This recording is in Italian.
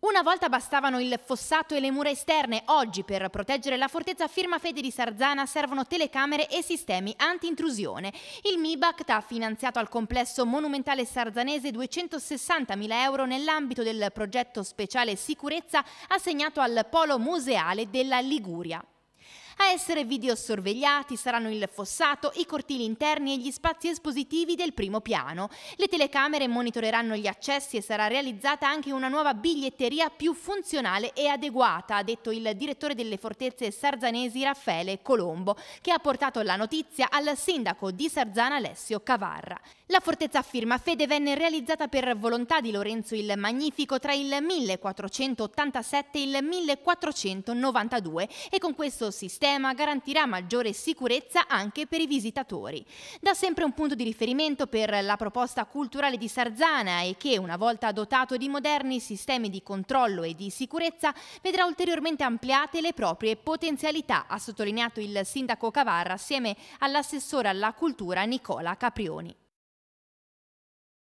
Una volta bastavano il fossato e le mura esterne, oggi per proteggere la fortezza firma Fede di Sarzana servono telecamere e sistemi anti-intrusione. Il MIBACT ha finanziato al complesso monumentale sarzanese 260.000 euro nell'ambito del progetto speciale sicurezza assegnato al polo museale della Liguria a essere videosorvegliati saranno il fossato, i cortili interni e gli spazi espositivi del primo piano. Le telecamere monitoreranno gli accessi e sarà realizzata anche una nuova biglietteria più funzionale e adeguata, ha detto il direttore delle fortezze sarzanesi Raffaele Colombo, che ha portato la notizia al sindaco di Sarzana Alessio Cavarra. La fortezza firma Fede venne realizzata per volontà di Lorenzo il Magnifico tra il 1487 e il 1492 e con questo sistema sistema garantirà maggiore sicurezza anche per i visitatori. Da sempre un punto di riferimento per la proposta culturale di Sarzana e che, una volta dotato di moderni sistemi di controllo e di sicurezza, vedrà ulteriormente ampliate le proprie potenzialità, ha sottolineato il sindaco Cavarra assieme all'assessore alla cultura Nicola Caprioni.